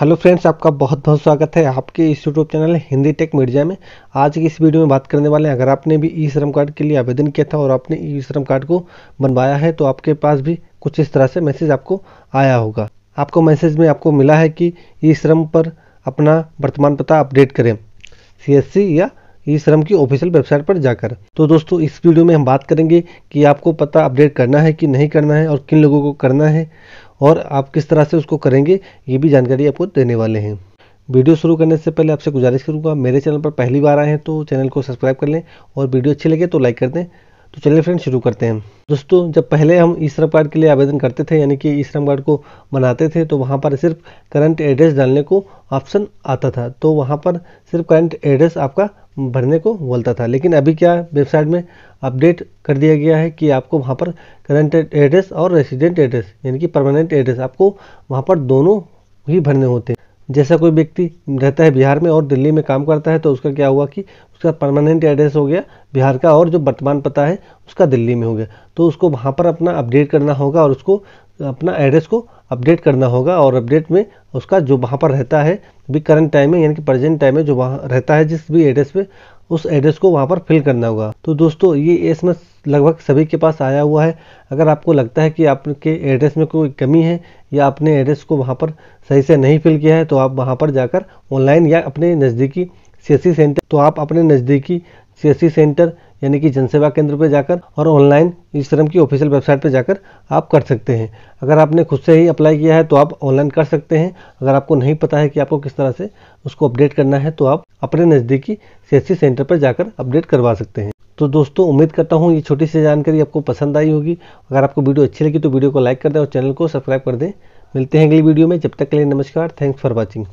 hello friends आपका बहुत बहुत स्वागत है आपके इस YouTube channel Hindi tech media में आज की इस वीडियो में बात करने वाले हैं अगर आपने भी ई श्रम कार्ड के लिए आवेदन किया था और आपने ई श्रम कार्ड को बनवाया है तो आपके पास भी कुछ इस तरह से मैसेज आपको आया होगा आपको मैसेज में आपको मिला है कि ई श्रम पर अपना वर्तमान पता अपडेट करें सी या ई श्रम की ऑफिशियल वेबसाइट पर जाकर तो दोस्तों इस वीडियो में हम बात करेंगे कि आपको पता अपडेट करना है कि नहीं करना है और किन लोगों को करना है और आप किस तरह से उसको करेंगे ये भी जानकारी आपको देने वाले हैं वीडियो शुरू करने से पहले आपसे गुजारिश करूँगा मेरे चैनल पर पहली बार आए हैं तो चैनल को सब्सक्राइब कर लें और वीडियो अच्छी लगे तो लाइक कर दें तो चलिए फ्रेंड शुरू करते हैं दोस्तों जब पहले हम ई श्रम कार्ड के लिए आवेदन करते थे यानी कि ई श्रम कार्ड को बनाते थे तो वहाँ पर सिर्फ करंट एड्रेस डालने को ऑप्शन आता था तो वहाँ पर सिर्फ करंट एड्रेस आपका भरने को बोलता था लेकिन अभी क्या वेबसाइट में अपडेट कर दिया गया है कि आपको वहाँ पर करंट एड्रेस और रेसिडेंट एड्रेस यानी कि परमानेंट एड्रेस आपको वहाँ पर दोनों ही भरने होते हैं जैसा कोई व्यक्ति रहता है बिहार में और दिल्ली में काम करता है तो उसका क्या हुआ कि उसका परमानेंट एड्रेस हो गया बिहार का और जो वर्तमान पता है उसका दिल्ली में हो गया तो उसको वहाँ पर अपना अपडेट करना होगा और उसको अपना एड्रेस को अपडेट करना होगा और अपडेट में उसका जो वहाँ पर रहता है भी करंट टाइम में यानी कि प्रेजेंट टाइम में जो वहाँ रहता है जिस भी एड्रेस पे उस एड्रेस को वहाँ पर फिल करना होगा तो दोस्तों ये एस एम लगभग सभी के पास आया हुआ है अगर आपको लगता है कि आपके एड्रेस में कोई कमी है या आपने एड्रेस को वहाँ पर सही से नहीं फिल किया है तो आप वहाँ पर जाकर ऑनलाइन या अपने नज़दीकी सी सेंटर तो आप अपने नज़दीकी सी सेंटर यानी कि जनसेवा केंद्र पर जाकर और ऑनलाइन ई श्रम की ऑफिशियल वेबसाइट पर जाकर आप कर सकते हैं अगर आपने खुद से ही अप्लाई किया है तो आप ऑनलाइन कर सकते हैं अगर आपको नहीं पता है कि आपको किस तरह से उसको अपडेट करना है तो आप अपने नज़दीकी सी सेंटर पर जाकर अपडेट करवा सकते हैं तो दोस्तों उम्मीद करता हूँ ये छोटी सी जानकारी आपको पसंद आई होगी अगर आपको वीडियो अच्छी लगी तो वीडियो को लाइक कर दें और चैनल को सब्सक्राइब कर दें मिलते हैं अगली वीडियो में जब तक के लिए नमस्कार थैंक्स फॉर वॉचिंग